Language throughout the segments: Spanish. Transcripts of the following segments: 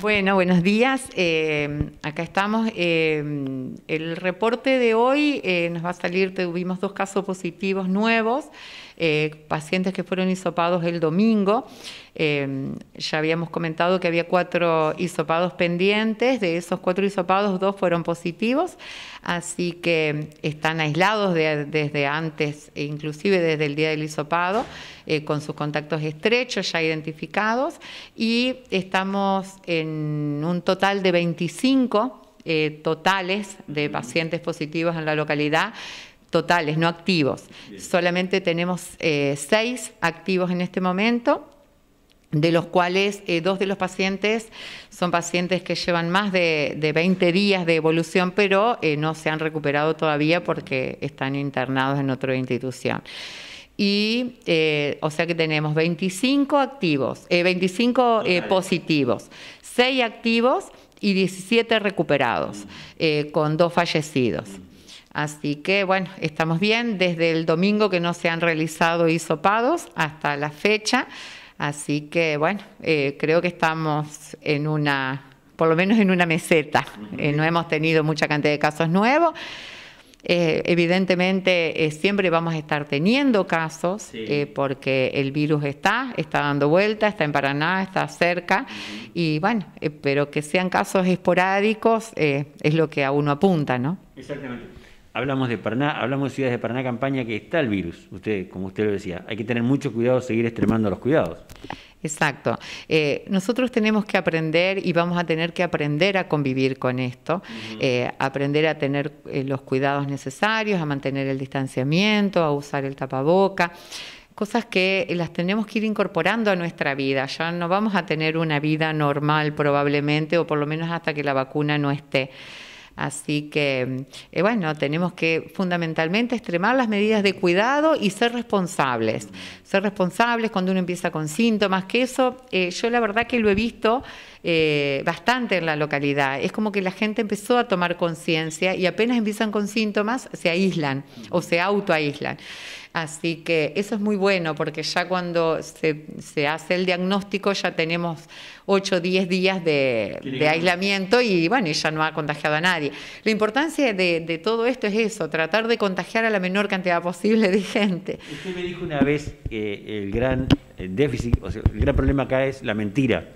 Bueno, buenos días. Eh, acá estamos. Eh, el reporte de hoy eh, nos va a salir, tuvimos dos casos positivos nuevos. Eh, pacientes que fueron isopados el domingo. Eh, ya habíamos comentado que había cuatro isopados pendientes, de esos cuatro hisopados dos fueron positivos, así que están aislados desde antes, e inclusive desde el día del hisopado, eh, con sus contactos estrechos ya identificados, y estamos en un total de 25 totales de pacientes positivos en la localidad, totales, no activos. Solamente tenemos eh, seis activos en este momento, de los cuales eh, dos de los pacientes son pacientes que llevan más de, 20 días de evolución, pero eh, no se han recuperado todavía porque están internados en otra institución. Y, o sea que tenemos 25 activos, 25 positivos, 6 activos y 17 recuperados, mm. con dos fallecidos. Mm. Así que bueno, estamos bien desde el domingo que no se han realizado hisopados hasta la fecha. Así que bueno, eh, creo que estamos en una, por lo menos en una meseta. Eh, no hemos tenido mucha cantidad de casos nuevos. Eh, evidentemente siempre vamos a estar teniendo casos porque el virus está, está dando vuelta, está en Paraná, está cerca y bueno, pero que sean casos esporádicos es lo que a uno apunta, ¿no? Exactamente hablamos de Paraná, hablamos de ciudades de Paraná, campaña, que está el virus, usted, como usted lo decía. Hay que tener mucho cuidado, seguir extremando los cuidados. Exacto. Eh, nosotros tenemos que aprender y vamos a tener que aprender a convivir con esto, eh, aprender a tener eh, los cuidados necesarios, a mantener el distanciamiento, a usar el tapaboca cosas que las tenemos que ir incorporando a nuestra vida. Ya no vamos a tener una vida normal probablemente, o por lo menos hasta que la vacuna no esté. Así que, eh, bueno, tenemos que fundamentalmente extremar las medidas de cuidado y ser responsables. Ser responsables cuando uno empieza con síntomas, que eso eh, yo la verdad que lo he visto eh, bastante en la localidad. Es como que la gente empezó a tomar conciencia y apenas empiezan con síntomas se aíslan o se autoaíslan. Así que eso es muy bueno porque ya cuando se, hace el diagnóstico ya tenemos 8 o 10 días de, aislamiento y bueno, ya no ha contagiado a nadie. La importancia de, de, todo esto es eso, tratar de contagiar a la menor cantidad posible de gente. Usted me dijo una vez que el gran déficit, o sea, el gran problema acá es la mentira.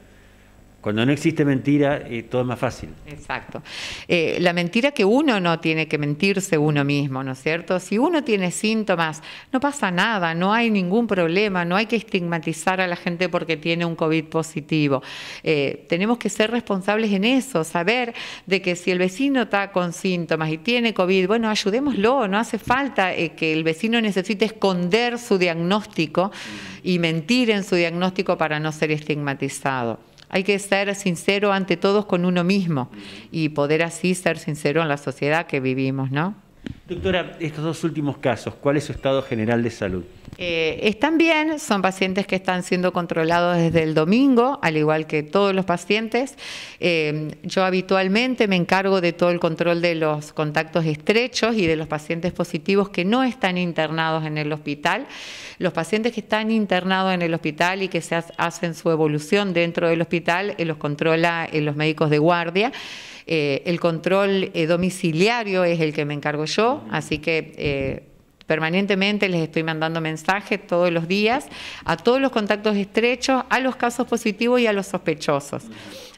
Cuando no existe mentira, eh, todo es más fácil. Exacto. Eh, la mentira que uno no tiene que mentirse uno mismo, ¿no es cierto? Si uno tiene síntomas, no pasa nada, no hay ningún problema, no hay que estigmatizar a la gente porque tiene un COVID positivo. Eh, tenemos que ser responsables en eso, saber de que si el vecino está con síntomas y tiene COVID, bueno, ayudémoslo, no hace falta que el vecino necesite esconder su diagnóstico y mentir en su diagnóstico para no ser estigmatizado hay que estar sincero ante todos con uno mismo y poder así estar sincero en la sociedad que vivimos, ¿no? Doctora, estos dos últimos casos, ¿cuál es su estado general de salud? Eh, están bien, son pacientes que están siendo controlados desde el domingo, al igual que todos los pacientes. Eh, yo habitualmente me encargo de todo el control de los contactos estrechos y de los pacientes positivos que no están internados en el hospital. Los pacientes que están internados en el hospital y que se hacen su evolución dentro del hospital, eh, los controla los médicos de guardia. el control domiciliario es el que me encargo yo así que... Eh, permanentemente les estoy mandando mensajes todos los días a todos los contactos estrechos, a los casos positivos y a los sospechosos.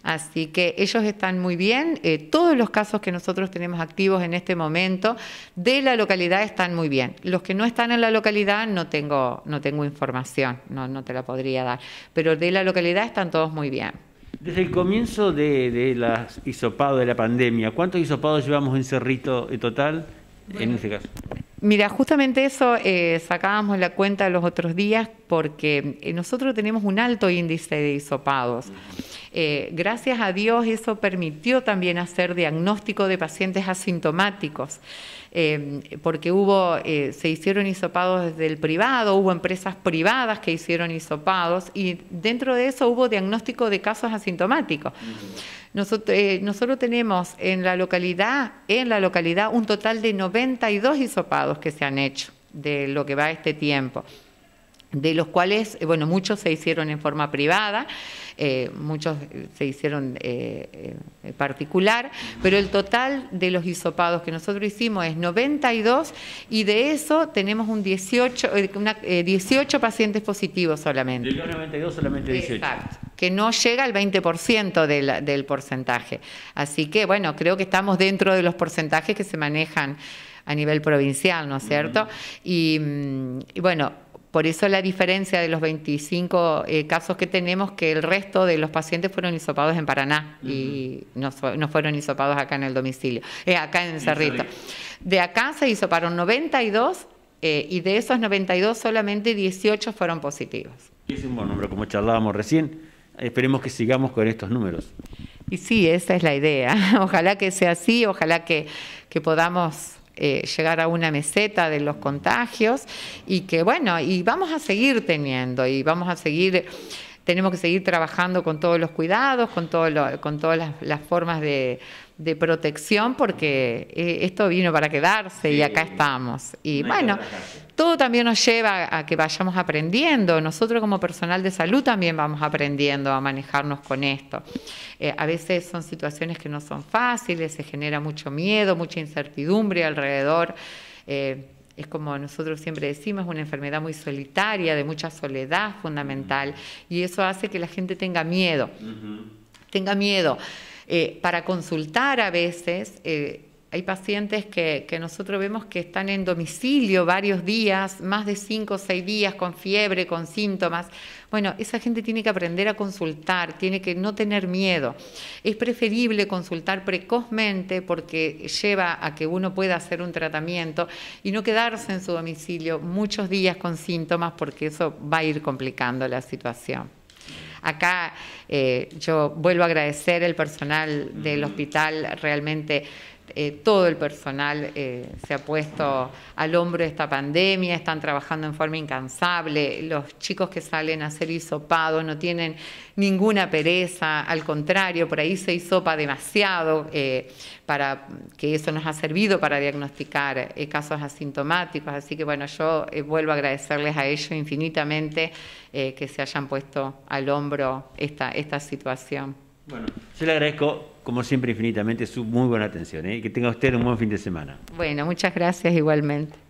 Así que ellos están muy bien, eh, todos los casos que nosotros tenemos activos en este momento de la localidad están muy bien. Los que no están en la localidad no tengo, no tengo información, no, te la podría dar, pero de la localidad están todos muy bien. Desde el comienzo de, de de la pandemia, ¿cuántos isopados llevamos en Cerrito en total? Mira, justamente eso eh, sacábamos la cuenta los otros días porque eh, nosotros tenemos un alto índice de isopados. Eh, gracias a Dios eso permitió también hacer diagnóstico de pacientes asintomáticos, eh, porque hubo, eh, se hicieron hisopados desde el privado, hubo empresas privadas que hicieron hisopados y dentro de eso hubo diagnóstico de casos asintomáticos. Nosotros, tenemos en la localidad, en la localidad un total de 92 hisopados que se han hecho de lo que va este tiempo de los cuales, eh, bueno, muchos se hicieron en forma privada, eh, muchos eh, se hicieron particular, pero el total de los hisopados que nosotros hicimos es 92 y de eso tenemos un 18, 18 pacientes positivos solamente. De los 92 solamente 18. Exacto, que no llega al 20% del, del porcentaje. Así que, bueno, creo que estamos dentro de los porcentajes que se manejan a nivel provincial, ¿no es cierto? Mm. Mm, y bueno, por eso la diferencia de los 25 eh, casos que tenemos, que el resto de los pacientes fueron hisopados en Paraná y no, fueron hisopados acá en el domicilio, eh, acá en Cerrito. De acá se hisoparon 92 eh, y de esos 92 solamente 18 fueron positivos. es un buen número, como charlábamos recién. Esperemos que sigamos con estos números. Y sí, esa es la idea. Ojalá que sea así, ojalá que podamos eh, llegar a una meseta de los contagios y que bueno, y vamos a seguir teniendo y vamos a seguir tenemos que seguir trabajando con todos los cuidados, con, todo con todas las, formas de, protección, porque eh, esto vino para quedarse y acá estamos. Y bueno, todo también nos lleva a que vayamos aprendiendo. Nosotros como personal de salud también vamos aprendiendo a manejarnos con esto. Eh, a veces son situaciones que no son fáciles, se genera mucho miedo, mucha incertidumbre alrededor. Eh, es como nosotros siempre decimos, una enfermedad muy solitaria, de mucha soledad fundamental, y eso hace que la gente tenga miedo, tenga miedo. Eh, para consultar a veces, eh, hay pacientes que, nosotros vemos que están en domicilio varios días, más de cinco o seis días, con fiebre, con síntomas. Bueno, esa gente tiene que aprender a consultar, tiene que no tener miedo. Es preferible consultar precozmente porque lleva a que uno pueda hacer un tratamiento y no quedarse en su domicilio muchos días con síntomas porque eso va a ir complicando la situación. Acá eh, yo vuelvo a agradecer el personal del hospital realmente eh, todo el personal eh, se ha puesto al hombro de esta pandemia, están trabajando en forma incansable, los chicos que salen a ser hisopados no tienen ninguna pereza, al contrario, por ahí se hisopa demasiado, eh, para que eso nos ha servido para diagnosticar casos asintomáticos, así que bueno, yo vuelvo a agradecerles a ellos infinitamente que se hayan puesto al hombro esta, esta situación. Bueno, yo le agradezco, como siempre, infinitamente su muy buena atención. y ¿eh? Que tenga usted un buen fin de semana. Bueno, muchas gracias igualmente.